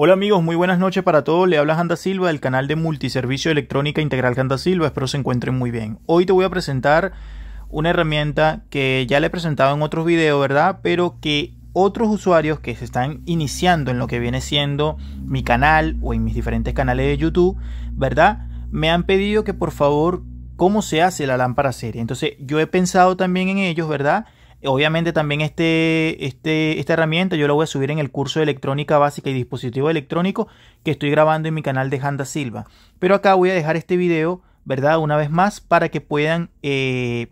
Hola amigos, muy buenas noches para todos. Le habla Janda Silva del canal de Multiservicio Electrónica Integral Janda Silva. Espero se encuentren muy bien. Hoy te voy a presentar una herramienta que ya le he presentado en otros videos, ¿verdad? Pero que otros usuarios que se están iniciando en lo que viene siendo mi canal o en mis diferentes canales de YouTube, ¿verdad? Me han pedido que por favor cómo se hace la lámpara serie. Entonces yo he pensado también en ellos, ¿verdad? Obviamente también este, este, esta herramienta yo la voy a subir en el curso de electrónica básica y dispositivo electrónico que estoy grabando en mi canal de Handa Silva. Pero acá voy a dejar este video, ¿verdad? Una vez más para que puedan eh,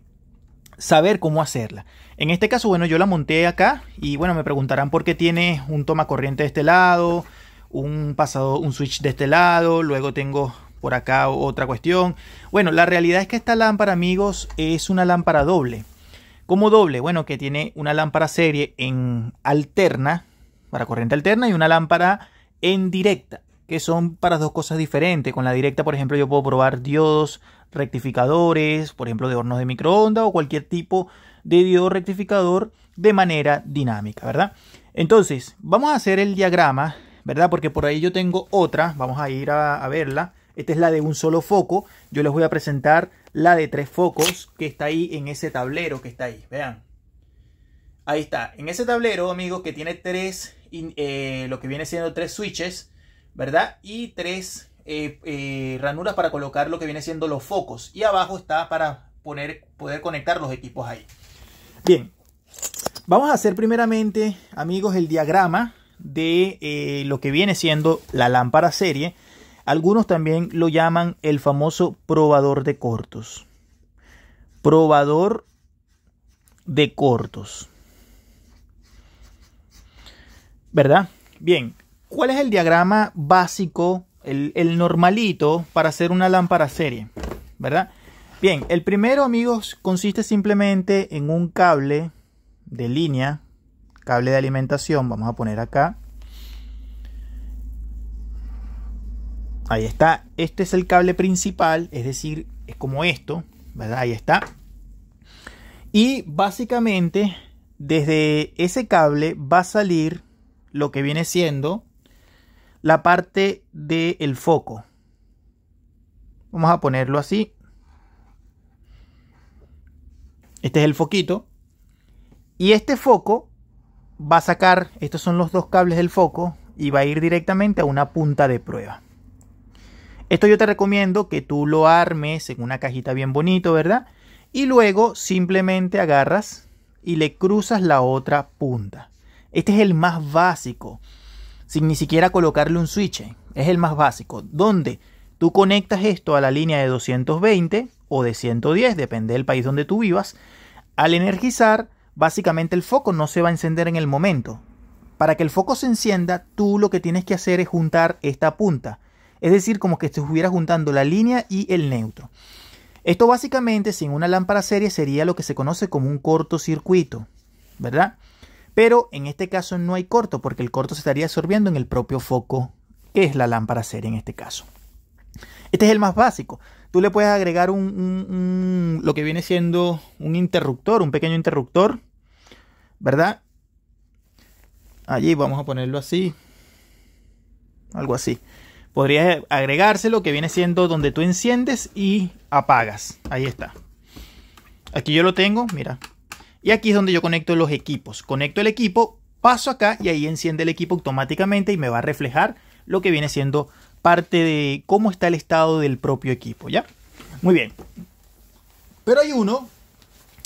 saber cómo hacerla. En este caso, bueno, yo la monté acá y bueno, me preguntarán por qué tiene un toma corriente de este lado, un pasado, un switch de este lado, luego tengo por acá otra cuestión. Bueno, la realidad es que esta lámpara, amigos, es una lámpara doble. Como doble, bueno, que tiene una lámpara serie en alterna, para corriente alterna, y una lámpara en directa, que son para dos cosas diferentes. Con la directa, por ejemplo, yo puedo probar diodos, rectificadores, por ejemplo, de hornos de microondas o cualquier tipo de diodo rectificador de manera dinámica, ¿verdad? Entonces, vamos a hacer el diagrama, ¿verdad? Porque por ahí yo tengo otra, vamos a ir a, a verla. Esta es la de un solo foco. Yo les voy a presentar la de tres focos que está ahí en ese tablero que está ahí. Vean. Ahí está. En ese tablero, amigos, que tiene tres, eh, lo que viene siendo tres switches, ¿verdad? Y tres eh, eh, ranuras para colocar lo que viene siendo los focos. Y abajo está para poner, poder conectar los equipos ahí. Bien. Vamos a hacer primeramente, amigos, el diagrama de lo que viene siendo la lámpara serie algunos también lo llaman el famoso probador de cortos. Probador de cortos. ¿Verdad? Bien, ¿cuál es el diagrama básico, el, normalito para hacer una lámpara serie? ¿Verdad? Bien, el primero, amigos, consiste simplemente en un cable de línea, cable de alimentación, vamos a poner acá, Ahí está. Este es el cable principal, es decir, es como esto, ¿verdad? Ahí está. Y básicamente desde ese cable va a salir lo que viene siendo la parte del foco. Vamos a ponerlo así. Este es el foquito. Y este foco va a sacar, estos son los dos cables del foco, y va a ir directamente a una punta de prueba. Esto yo te recomiendo que tú lo armes en una cajita bien bonito, ¿verdad? Y luego simplemente agarras y le cruzas la otra punta. Este es el más básico, sin ni siquiera colocarle un switch. ¿eh? Es el más básico, donde tú conectas esto a la línea de 220 o de 110, depende del país donde tú vivas. Al energizar, básicamente el foco no se va a encender en el momento. Para que el foco se encienda, tú lo que tienes que hacer es juntar esta punta es decir, como que estuviera juntando la línea y el neutro. Esto básicamente sin una lámpara serie sería lo que se conoce como un cortocircuito, ¿verdad? Pero en este caso no hay corto porque el corto se estaría absorbiendo en el propio foco que es la lámpara serie en este caso. Este es el más básico. Tú le puedes agregar lo que viene siendo un interruptor, un pequeño interruptor, ¿verdad? Allí vamos a ponerlo así, algo así. Podría agregárselo, lo que viene siendo donde tú enciendes y apagas. Ahí está. Aquí yo lo tengo, mira. Y aquí es donde yo conecto los equipos. Conecto el equipo, paso acá y ahí enciende el equipo automáticamente y me va a reflejar lo que viene siendo parte de cómo está el estado del propio equipo, ¿ya? Muy bien. Pero hay uno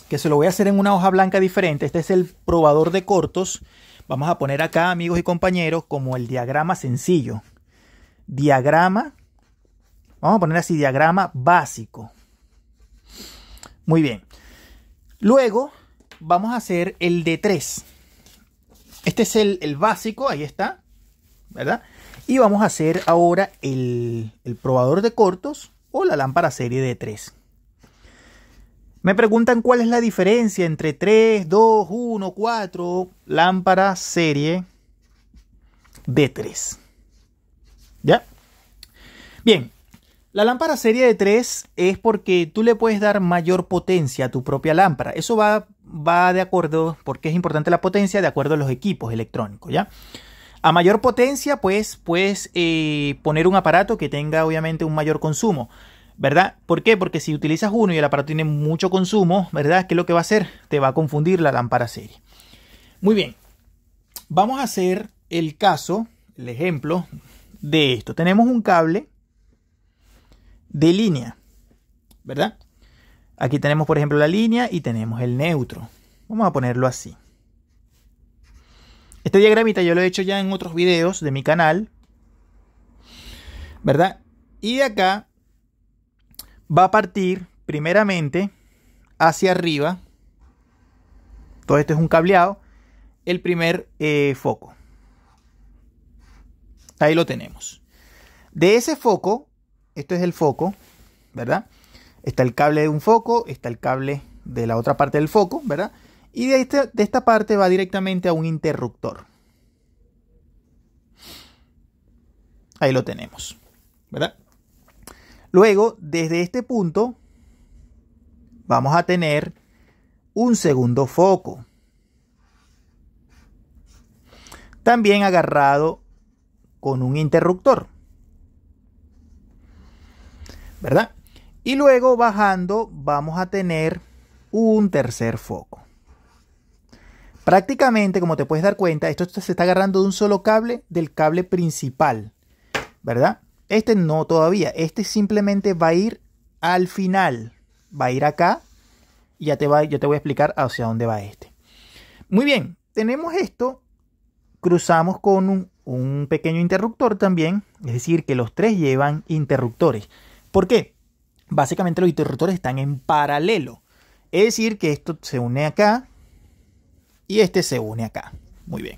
que se lo voy a hacer en una hoja blanca diferente. Este es el probador de cortos. Vamos a poner acá, amigos y compañeros, como el diagrama sencillo diagrama, vamos a poner así, diagrama básico. Muy bien. Luego vamos a hacer el d 3. Este es el, básico, ahí está, ¿verdad? Y vamos a hacer ahora el, probador de cortos o la lámpara serie d 3. Me preguntan cuál es la diferencia entre 3, 2, 1, 4, lámpara serie d 3. ¿Ya? Bien, la lámpara serie de 3 es porque tú le puedes dar mayor potencia a tu propia lámpara. Eso va, va de acuerdo, porque es importante la potencia, de acuerdo a los equipos electrónicos, ¿ya? A mayor potencia, pues puedes eh, poner un aparato que tenga obviamente un mayor consumo, ¿verdad? ¿Por qué? Porque si utilizas uno y el aparato tiene mucho consumo, ¿verdad? ¿Qué es lo que va a hacer? Te va a confundir la lámpara serie. Muy bien, vamos a hacer el caso, el ejemplo de esto. Tenemos un cable de línea, ¿verdad? Aquí tenemos, por ejemplo, la línea y tenemos el neutro. Vamos a ponerlo así. Este diagramita yo lo he hecho ya en otros videos de mi canal, ¿verdad? Y de acá va a partir primeramente hacia arriba. Todo esto es un cableado. El primer eh, foco. Ahí lo tenemos. De ese foco, esto es el foco, ¿verdad? Está el cable de un foco, está el cable de la otra parte del foco, ¿verdad? Y de, este, de esta parte va directamente a un interruptor. Ahí lo tenemos, ¿verdad? Luego, desde este punto, vamos a tener un segundo foco. También agarrado con un interruptor. ¿Verdad? Y luego bajando vamos a tener un tercer foco. Prácticamente, como te puedes dar cuenta, esto se está agarrando de un solo cable, del cable principal, ¿verdad? Este no todavía, este simplemente va a ir al final, va a ir acá y ya te, va, yo te voy a explicar hacia dónde va este. Muy bien, tenemos esto, cruzamos con un, un pequeño interruptor también, es decir, que los tres llevan interruptores. ¿Por qué? Básicamente los interruptores están en paralelo. Es decir, que esto se une acá y este se une acá. Muy bien.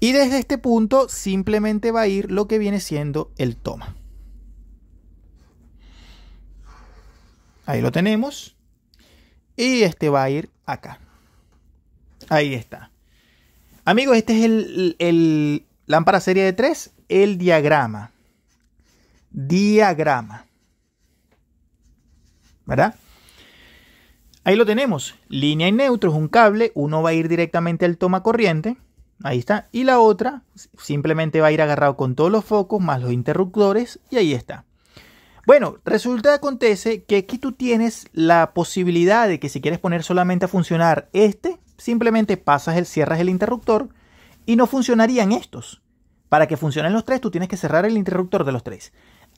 Y desde este punto simplemente va a ir lo que viene siendo el toma. Ahí lo tenemos. Y este va a ir acá. Ahí está. Amigos, este es el, el, Lámpara serie de 3, el diagrama. Diagrama. ¿Verdad? Ahí lo tenemos. Línea y neutro es un cable. Uno va a ir directamente al toma corriente. Ahí está. Y la otra simplemente va a ir agarrado con todos los focos más los interruptores. Y ahí está. Bueno, resulta acontece que aquí tú tienes la posibilidad de que si quieres poner solamente a funcionar este, simplemente pasas el, cierras el interruptor y no funcionarían estos. Para que funcionen los tres, tú tienes que cerrar el interruptor de los tres.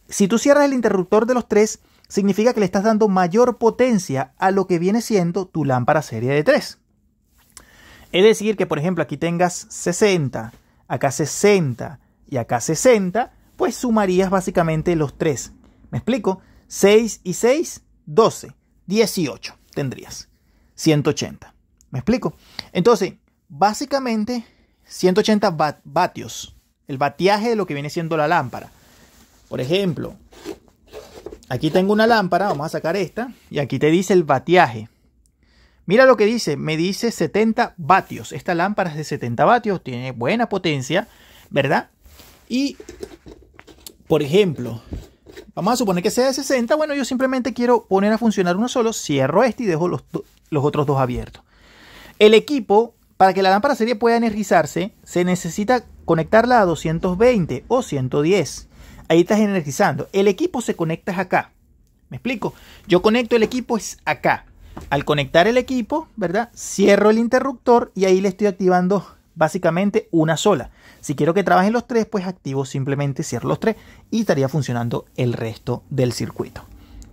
Si tú cierras el interruptor de los tres, significa que le estás dando mayor potencia a lo que viene siendo tu lámpara serie de tres. Es decir, que por ejemplo aquí tengas 60, acá 60 y acá 60, pues sumarías básicamente los tres. ¿Me explico? 6 y 6, 12, 18 tendrías. 180. ¿Me explico? Entonces, básicamente 180 vatios el batiaje de lo que viene siendo la lámpara. Por ejemplo, aquí tengo una lámpara, vamos a sacar esta, y aquí te dice el batiaje. Mira lo que dice, me dice 70 vatios. Esta lámpara es de 70 vatios, tiene buena potencia, ¿verdad? Y, por ejemplo, vamos a suponer que sea de 60. Bueno, yo simplemente quiero poner a funcionar uno solo, cierro este y dejo los, los otros dos abiertos. El equipo, para que la lámpara serie pueda energizarse, se necesita conectarla a 220 o 110. Ahí estás energizando. El equipo se conecta acá. ¿Me explico? Yo conecto el equipo es acá. Al conectar el equipo, ¿verdad? Cierro el interruptor y ahí le estoy activando básicamente una sola. Si quiero que trabajen los tres, pues activo simplemente cierro los tres y estaría funcionando el resto del circuito.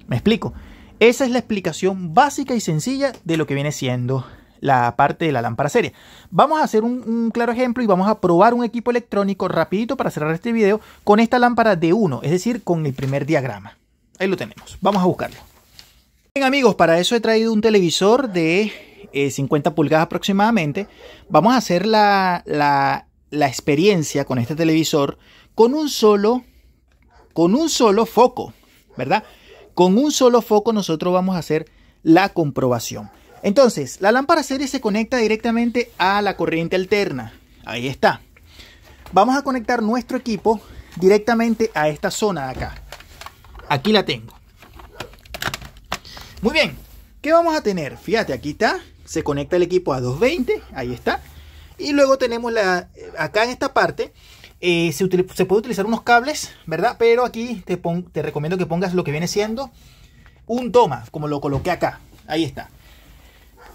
¿Me explico? Esa es la explicación básica y sencilla de lo que viene siendo la parte de la lámpara seria. Vamos a hacer un, claro ejemplo y vamos a probar un equipo electrónico rapidito para cerrar este video con esta lámpara de 1, es decir, con el primer diagrama. Ahí lo tenemos, vamos a buscarlo. Bien amigos, para eso he traído un televisor de 50 eh, pulgadas aproximadamente. Vamos a hacer la, la, la experiencia con este televisor con un solo, con un solo foco, ¿verdad? Con un solo foco nosotros vamos a hacer la comprobación. Entonces, la lámpara serie se conecta directamente a la corriente alterna. Ahí está. Vamos a conectar nuestro equipo directamente a esta zona de acá. Aquí la tengo. Muy bien. ¿Qué vamos a tener? Fíjate, aquí está. Se conecta el equipo a 220. Ahí está. Y luego tenemos la, eh, acá en esta parte eh, se, puede utilizar unos cables, ¿verdad? Pero aquí te, te recomiendo que pongas lo que viene siendo un toma, como lo coloqué acá. Ahí está.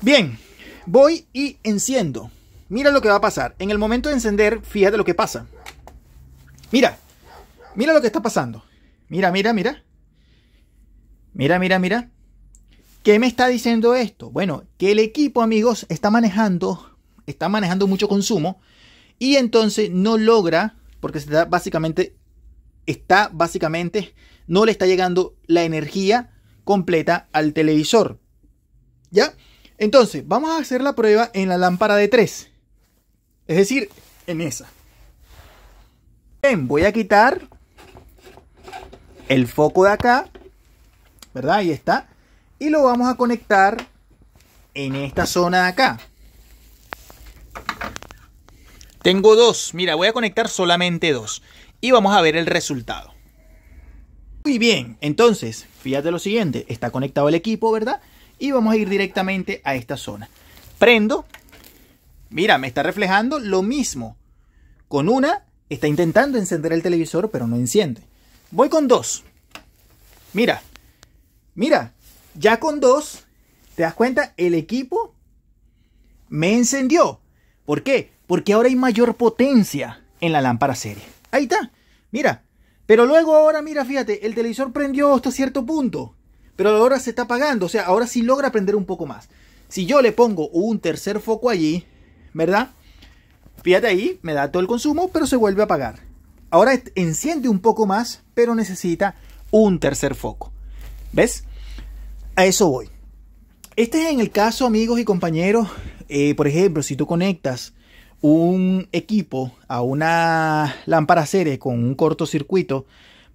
Bien, voy y enciendo. Mira lo que va a pasar. En el momento de encender, fíjate lo que pasa. Mira, mira lo que está pasando. Mira, mira, mira. Mira, mira, mira. ¿Qué me está diciendo esto? Bueno, que el equipo, amigos, está manejando, está manejando mucho consumo y entonces no logra, porque está básicamente, está básicamente, no le está llegando la energía completa al televisor. ¿Ya? Entonces, vamos a hacer la prueba en la lámpara de 3. Es decir, en esa. Bien, voy a quitar el foco de acá. ¿Verdad? Ahí está. Y lo vamos a conectar en esta zona de acá. Tengo dos. Mira, voy a conectar solamente dos. Y vamos a ver el resultado. Muy bien, entonces, fíjate lo siguiente. Está conectado el equipo, ¿verdad? y vamos a ir directamente a esta zona. Prendo. Mira, me está reflejando lo mismo. Con una está intentando encender el televisor, pero no enciende. Voy con dos. Mira, mira, ya con dos, ¿te das cuenta? El equipo me encendió. ¿Por qué? Porque ahora hay mayor potencia en la lámpara serie. Ahí está, mira. Pero luego ahora, mira, fíjate, el televisor prendió hasta cierto punto pero ahora se está apagando, o sea, ahora sí logra aprender un poco más. Si yo le pongo un tercer foco allí, ¿verdad? Fíjate ahí, me da todo el consumo, pero se vuelve a apagar. Ahora enciende un poco más, pero necesita un tercer foco. ¿Ves? A eso voy. Este es en el caso, amigos y compañeros, eh, por ejemplo, si tú conectas un equipo a una lámpara serie con un cortocircuito,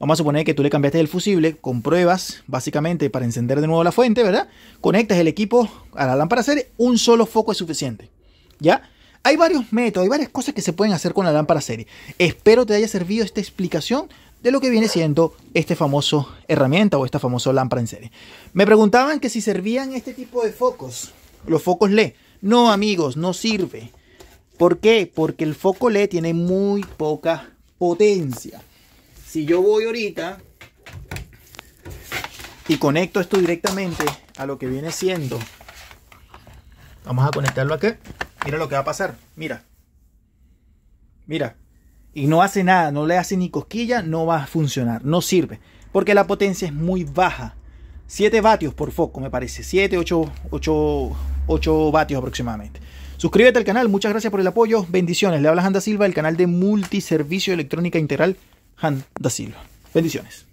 Vamos a suponer que tú le cambiaste el fusible, compruebas básicamente para encender de nuevo la fuente, ¿verdad? Conectas el equipo a la lámpara serie, un solo foco es suficiente. ¿Ya? Hay varios métodos, hay varias cosas que se pueden hacer con la lámpara serie. Espero te haya servido esta explicación de lo que viene siendo este famoso herramienta o esta famosa lámpara en serie. Me preguntaban que si servían este tipo de focos, los focos LED. No, amigos, no sirve. ¿Por qué? Porque el foco LED tiene muy poca potencia si yo voy ahorita y conecto esto directamente a lo que viene siendo, vamos a conectarlo aquí, mira lo que va a pasar, mira, mira, y no hace nada, no le hace ni cosquilla, no va a funcionar, no sirve, porque la potencia es muy baja. 7 vatios por foco, me parece. 7, 8, 8, 8 vatios aproximadamente. Suscríbete al canal, muchas gracias por el apoyo. Bendiciones. Le hablas Anda Silva, el canal de multiservicio electrónica integral han da Silva. Bendiciones.